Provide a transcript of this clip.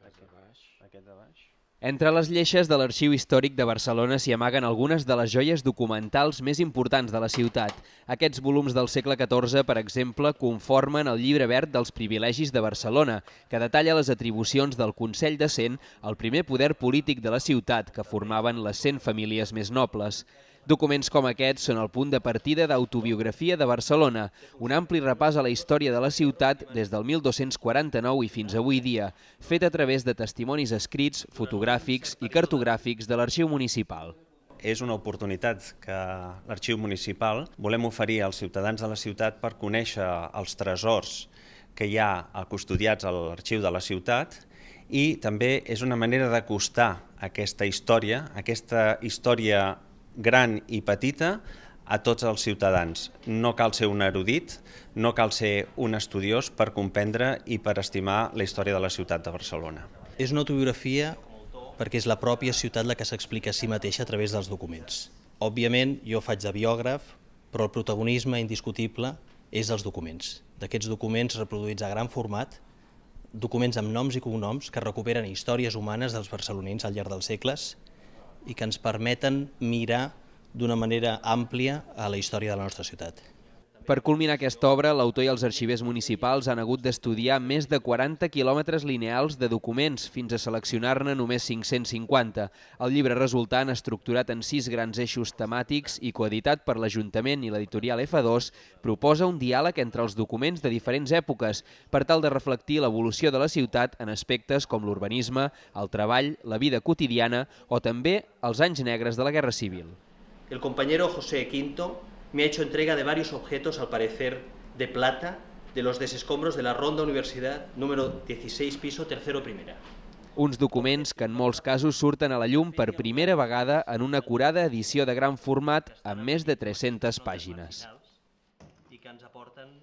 Aquest, baix. aquest de baix. Entre les lleixes de l'Arxiu Històric de Barcelona s'hi amaguen algunes de les joies documentals més importants de la ciutat. Aquests volums del segle XIV, per exemple, conformen el llibre verd dels privilegis de Barcelona, que detalla les atribucions del Consell de Cent, el primer poder polític de la ciutat, que formaven les 100 famílies més nobles. Documents com aquests són el punt de partida d'autobiografia de Barcelona, un ampli repàs a la història de la ciutat des del 1249 i fins avui dia, fet a través de testimonis escrits, fotogràfics i cartogràfics de l'Arxiu Municipal. És una oportunitat que l'Arxiu Municipal volem oferir als ciutadans de la ciutat per conèixer els tresors que hi ha custodiats a l'arxiu de la ciutat i també és una manera d'acostar aquesta història, aquesta història gran i petita a tots els ciutadans. No cal ser un erudit, no cal ser un estudiós per comprendre i per estimar la història de la ciutat de Barcelona. És una autobiografia perquè és la pròpia ciutat la que s'explica a si mateixa a través dels documents. Òbviament, jo faig de biògraf, però el protagonisme indiscutible és dels documents. D'aquests documents reproduïts a gran format, documents amb noms i cognoms que recuperen històries humanes dels barcelonins al llarg dels segles i que ens permeten mirar d'una manera àmplia a la història de la nostra ciutat. Per culminar aquesta obra, l'autor i els arxivers municipals han hagut d'estudiar més de 40 quilòmetres lineals de documents, fins a seleccionar-ne només 550. El llibre resultant, estructurat en sis grans eixos temàtics i coeditat per l'Ajuntament i l'editorial F2, proposa un diàleg entre els documents de diferents èpoques, per tal de reflectir l'evolució de la ciutat en aspectes com l'urbanisme, el treball, la vida quotidiana o també els anys negres de la Guerra Civil. El compañero José Quinto me ha hecho entrega de varios objetos, al parecer de plata, de los desescombros de la Ronda Universidad, número 16, piso tercero primera. Uns documents que en molts casos surten a la llum per primera vegada en una curada edició de gran format amb més de 300 pàgines. I que ens aporten